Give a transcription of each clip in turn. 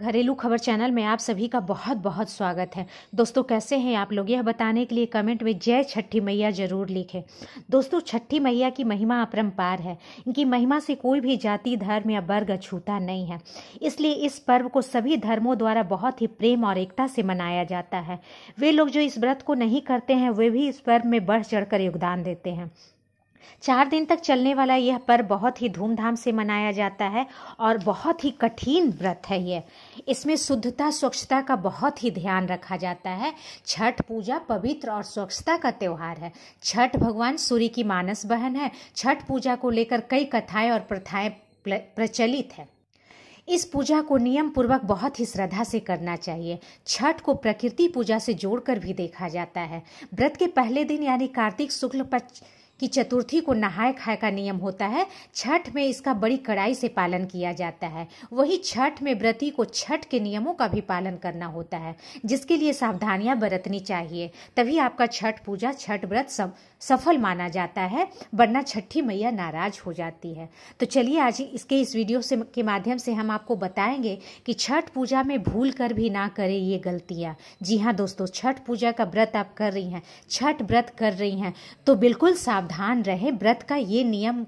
घरेलू खबर चैनल में आप सभी का बहुत बहुत स्वागत है दोस्तों कैसे हैं आप लोग यह बताने के लिए कमेंट में जय छठी मैया जरूर लिखें दोस्तों छठी मैया की महिमा अपरम्पार है इनकी महिमा से कोई भी जाति धर्म या वर्ग अछूता नहीं है इसलिए इस पर्व को सभी धर्मों द्वारा बहुत ही प्रेम और एकता से मनाया जाता है वे लोग जो इस व्रत को नहीं करते हैं वे भी इस पर्व में बढ़ चढ़ योगदान देते हैं चार दिन तक चलने वाला यह पर्व बहुत ही धूमधाम से मनाया जाता है और बहुत ही कठिन व्रत है यह इसमें शुद्धता स्वच्छता का बहुत ही ध्यान रखा जाता है छठ पूजा पवित्र और स्वच्छता का त्यौहार है छठ भगवान सूर्य की मानस बहन है छठ पूजा को लेकर कई कथाएं और प्रथाएं प्रचलित है इस पूजा को नियम पूर्वक बहुत ही श्रद्धा से करना चाहिए छठ को प्रकृति पूजा से जोड़कर भी देखा जाता है व्रत के पहले दिन यानी कार्तिक शुक्ल पक्ष कि चतुर्थी को नहाए खाए का नियम होता है छठ में इसका बड़ी कड़ाई से पालन किया जाता है वही छठ में व्रती को छठ के नियमों का भी पालन करना होता है जिसके लिए सावधानियां बरतनी चाहिए तभी आपका छठ पूजा छठ व्रत सब सफल माना जाता है वरना छठी मैया नाराज हो जाती है तो चलिए आज इसके इस वीडियो से के माध्यम से हम आपको बताएंगे कि छठ पूजा में भूल कर भी ना करें ये गलतियाँ जी हाँ दोस्तों छठ पूजा का व्रत आप कर रही हैं छठ व्रत कर रही हैं तो बिल्कुल सावधान रहें व्रत का ये नियम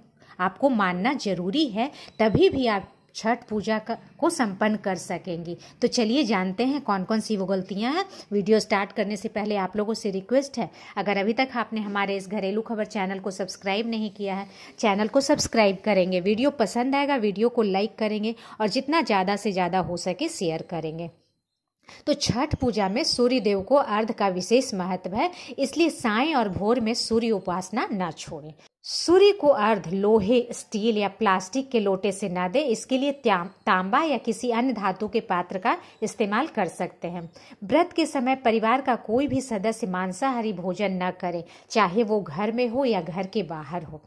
आपको मानना जरूरी है तभी भी आप छठ पूजा का को संपन्न कर सकेंगी तो चलिए जानते हैं कौन कौन सी वो गलतियाँ हैं वीडियो स्टार्ट करने से पहले आप लोगों से रिक्वेस्ट है अगर अभी तक आपने हमारे इस घरेलू खबर चैनल को सब्सक्राइब नहीं किया है चैनल को सब्सक्राइब करेंगे वीडियो पसंद आएगा वीडियो को लाइक करेंगे और जितना ज़्यादा से ज़्यादा हो सके शेयर करेंगे तो छठ पूजा में सूर्य देव को अर्ध का विशेष महत्व है इसलिए साय और भोर में सूर्य उपासना न छोड़े सूर्य को अर्ध लोहे स्टील या प्लास्टिक के लोटे से ना दे इसके लिए तांबा या किसी अन्य धातु के पात्र का इस्तेमाल कर सकते हैं व्रत के समय परिवार का कोई भी सदस्य मांसाहारी भोजन न करे चाहे वो घर में हो या घर के बाहर हो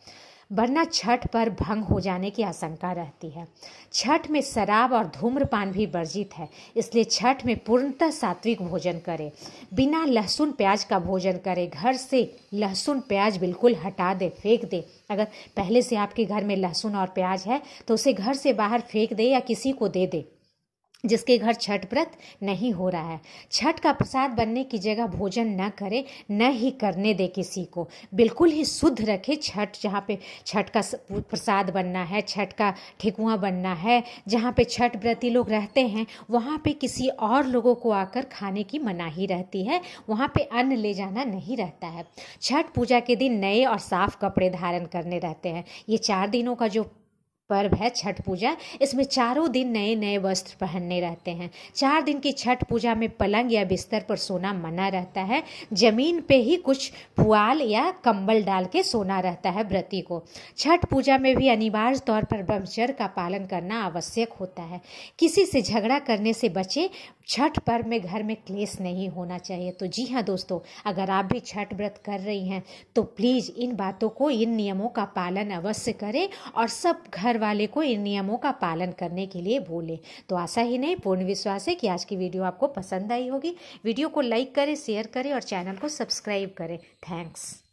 वरना छठ पर भंग हो जाने की आशंका रहती है छठ में शराब और धूम्रपान भी वर्जित है इसलिए छठ में पूर्णतः सात्विक भोजन करें बिना लहसुन प्याज का भोजन करें घर से लहसुन प्याज बिल्कुल हटा दें फेंक दें अगर पहले से आपके घर में लहसुन और प्याज है तो उसे घर से बाहर फेंक दें या किसी को दे दें जिसके घर छठ व्रत नहीं हो रहा है छठ का प्रसाद बनने की जगह भोजन न करे न ही करने दे किसी को बिल्कुल ही शुद्ध रखे छठ जहाँ पे छठ का प्रसाद बनना है छठ का ठिकुआ बनना है जहाँ पे छठ व्रती लोग रहते हैं वहाँ पे किसी और लोगों को आकर खाने की मनाही रहती है वहाँ पे अन्न ले जाना नहीं रहता है छठ पूजा के दिन नए और साफ कपड़े धारण करने रहते हैं ये चार दिनों का जो पर्व है छठ पूजा इसमें चारों दिन नए नए वस्त्र पहनने रहते हैं चार दिन की छठ पूजा में पलंग या बिस्तर पर सोना मना रहता है जमीन पे ही कुछ पुआल या कंबल डाल के सोना रहता है व्रती को छठ पूजा में भी अनिवार्य तौर पर ब्रह्मचर्य का पालन करना आवश्यक होता है किसी से झगड़ा करने से बचे छठ पर्व में घर में क्लेश नहीं होना चाहिए तो जी हाँ दोस्तों अगर आप भी छठ व्रत कर रही हैं तो प्लीज़ इन बातों को इन नियमों का पालन अवश्य करें और सब घर घर वाले को इन नियमों का पालन करने के लिए भूलें तो आशा ही नहीं पूर्ण विश्वास है कि आज की वीडियो आपको पसंद आई होगी वीडियो को लाइक करें शेयर करें और चैनल को सब्सक्राइब करें थैंक्स